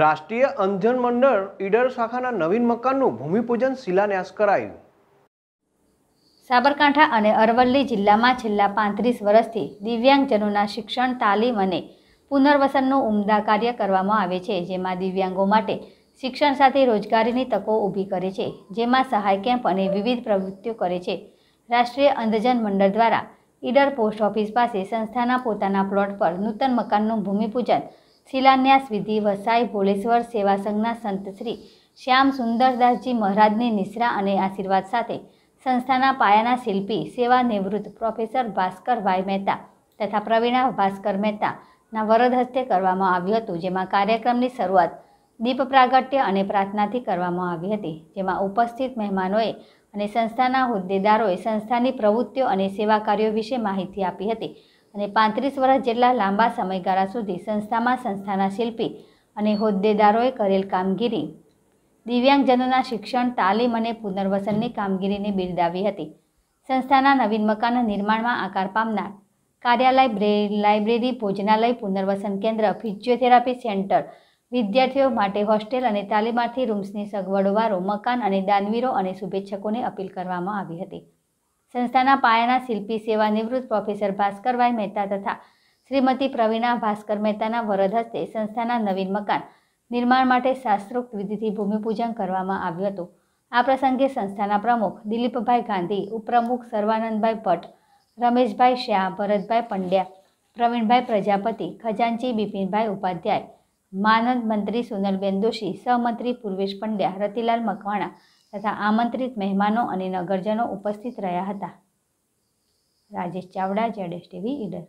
રાષ્ટ્રીય અંધન મંડળ ઈડર શાખાના નવીન મકાનનું ભૂમિપૂજન શિલાન્યાસ કરાયું સાબરકાંઠા અને અરવલ્લી જિલ્લામાં છેલ્લા પાંત્રીસ વર્ષથી દિવ્યાંગજનોના શિક્ષણ તાલીમ અને પુનર્વસનનું ઉમદા કાર્ય કરવામાં આવે છે જેમાં દિવ્યાંગો માટે શિક્ષણ સાથે રોજગારીની તકો ઊભી કરે છે જેમાં સહાય કેમ્પ અને વિવિધ પ્રવૃત્તિઓ કરે છે રાષ્ટ્રીય અંધજન મંડળ દ્વારા ઈડર પોસ્ટ ઓફિસ પાસે સંસ્થાના પોતાના પ્લોટ પર નૂતન મકાનનું ભૂમિપૂજન શિલાન્યાસ વિધિ વસાઈ ભોલેશ્વર સેવા સંઘના સંત શ્રી શ્યામ સુંદરદાસજી મહારાજની નિશ્રા અને આશીર્વાદ સાથે સંસ્થાના પાયાના શિલ્પી સેવા નિવૃત્ત પ્રોફેસર ભાસ્કરભાઈ મહેતા તથા પ્રવીણા ભાસ્કર મહેતાના વરદ હસ્તે કરવામાં આવ્યું હતું જેમાં કાર્યક્રમની શરૂઆત દીપ પ્રાગટ્ય અને પ્રાર્થનાથી કરવામાં આવી હતી જેમાં ઉપસ્થિત મહેમાનોએ અને સંસ્થાના હોદ્દેદારોએ સંસ્થાની પ્રવૃત્તિઓ અને સેવા કાર્યો વિશે માહિતી આપી હતી અને પાંત્રીસ વર્ષ જેટલા લાંબા સમયગાળા સુધી સંસ્થામાં સંસ્થાના શિલ્પી અને હોદ્દેદારોએ કરેલ કામગીરી દિવ્યાંગજનોના શિક્ષણ તાલીમ અને પુનર્વસનની કામગીરીને બિરદાવી હતી સંસ્થાના નવીન મકાનના નિર્માણમાં આકાર પામનાર કાર્યાલય લાઇબ્રેરી ભોજનાલય પુનર્વસન કેન્દ્ર ફિઝિયોથેરાપી સેન્ટર વિદ્યાર્થીઓ માટે હોસ્ટેલ અને તાલીમાર્થી રૂમ્સની સગવડવારો મકાન અને દાનવીરો અને શુભેચ્છકોને અપીલ કરવામાં આવી હતી સંસ્થાના પાયાના શિલ્પી સેવા નિવૃત્ત પ્રોફેસર ભાસ્કરભાઈ મહેતા તથા શ્રીમતી પ્રવીણા ભાસ્કર મહેતાના વરદ હસ્તે સંસ્થાના નવીન મકાન નિર્માણ માટે શાસ્ત્રોક્ત વિધિથી ભૂમિપૂજન કરવામાં આવ્યું હતું આ પ્રસંગે સંસ્થાના પ્રમુખ દિલીપભાઈ ગાંધી ઉપપ્રમુખ સર્વાનંદભાઈ ભટ્ટ રમેશભાઈ શ્યા ભરતભાઈ પંડ્યા પ્રવીણભાઈ પ્રજાપતિ ખજાનચી બિપિનભાઈ ઉપાધ્યાય માનદ મંત્રી સોનલબેન દોશી સહમંત્રી પૂર્વેશ પંડ્યા રતિલાલ મકવાણા તથા આમંત્રિત મહેમાનો અને નગરજનો ઉપસ્થિત રહ્યા હતા રાજેશ ચાવડા જેડેશ ટીવી ઈડર